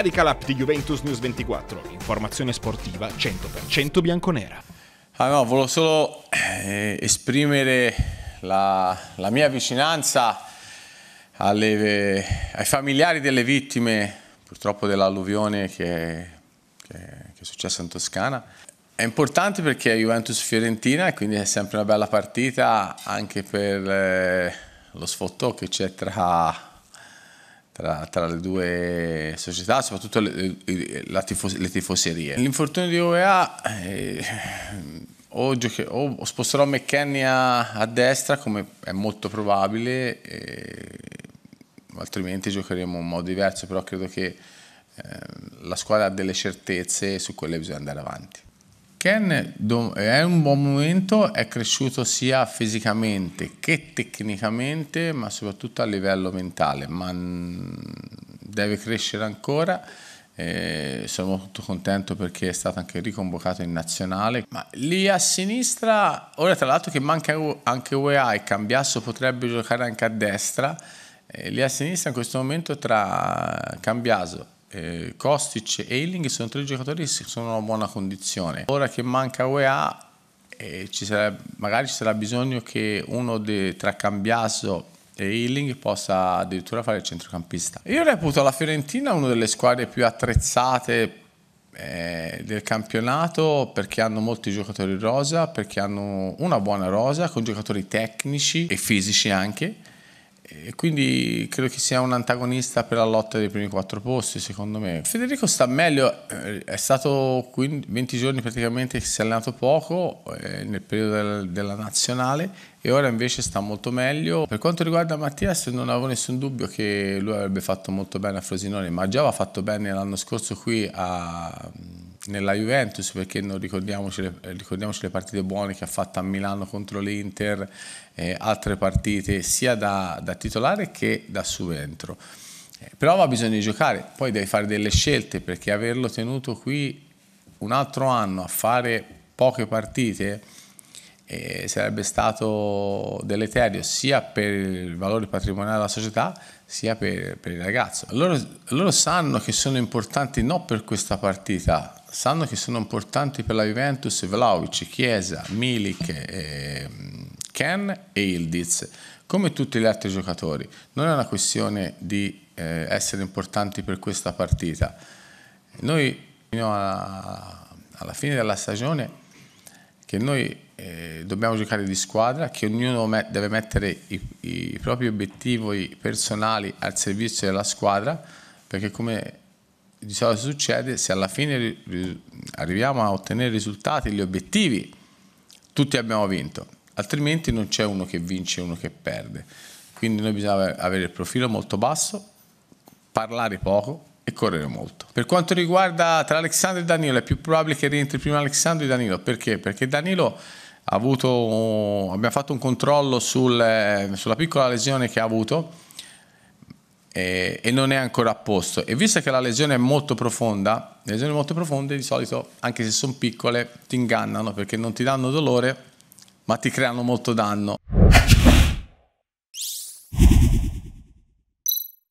Scarica l'app di Juventus News 24, informazione sportiva 100% bianconera. Ah no, volevo solo eh, esprimere la, la, mia vicinanza alle, ai familiari delle vittime, purtroppo dell'alluvione che, che, che è successa in Toscana. È importante perché è Juventus-Fiorentina e quindi è sempre una bella partita anche per eh, lo sfottò che c'è tra tra, tra, le due società, soprattutto le, le, tifos, le tifoserie. L'infortunio di OEA eh, o, giochi, o, sposterò McKenny a, a, destra, come è molto probabile, eh, altrimenti giocheremo in modo diverso, però credo che eh, la squadra ha delle certezze e su quelle bisogna andare avanti. Ken è un buon momento, è cresciuto sia fisicamente che tecnicamente, ma soprattutto a livello mentale, ma deve crescere ancora. Eh, sono molto contento perché è stato anche riconvocato in nazionale. Ma lì a sinistra, ora tra l'altro che manca anche UEA e Cambiasso potrebbe giocare anche a destra, eh, lì a sinistra in questo momento tra Cambiasso eh, Kostic e Ealing sono tre giocatori che sono in buona condizione. Ora che manca UEA, eh, ci sarà, magari ci sarà bisogno che uno de, tra Cambiasso e Ealing possa addirittura fare il centrocampista. Io reputo la Fiorentina una delle squadre più attrezzate eh, del campionato perché hanno molti giocatori rosa, perché hanno una buona rosa con giocatori tecnici e fisici anche e quindi credo che sia un antagonista per la lotta dei primi quattro posti secondo me Federico sta meglio eh, è stato 20 giorni praticamente che si è allenato poco eh, nel periodo della nazionale e ora invece sta molto meglio per quanto riguarda Mattias non avevo nessun dubbio che lui avrebbe fatto molto bene a Frosinone ma già aveva fatto bene l'anno scorso qui a nella Juventus perché non ricordiamoci, le, eh, ricordiamoci le partite buone che ha fatto a Milano contro l'Inter, eh, altre partite sia da, da, titolare che da subentro. Eh, però va bisogno di giocare, poi devi fare delle scelte perché averlo tenuto qui un altro anno a fare poche partite e sarebbe stato deleterio sia per il valore patrimoniale della società sia per, per il ragazzo. Loro, loro, sanno che sono importanti non per questa partita, sanno che sono importanti per la Juventus Vlaovic, Chiesa, Milik, eh, Ken e Ildiz, come tutti gli altri giocatori. Non è una questione di eh, essere importanti per questa partita. Noi fino alla, alla fine della stagione che noi eh, dobbiamo giocare di squadra, che ognuno met- deve mettere i, i propri obiettivi personali al servizio della squadra, perché come di solito succede, se alla fine arriviamo a ottenere risultati, gli obiettivi, tutti abbiamo vinto, altrimenti non c'è uno che vince e uno che perde. Quindi noi bisogna avere il profilo molto basso, parlare poco e correre molto. Per quanto riguarda tra Alexandro e Danilo, è più probabile che rientri prima Alexandro e Danilo, perché? Perché Danilo avuto, abbiamo fatto un controllo sul, sulla piccola lesione che ha avuto e, e, non è ancora a posto. E visto che la lesione è molto profonda, le lesioni molto profonde di solito, anche se sono piccole, ti ingannano perché non ti danno dolore, ma ti creano molto danno.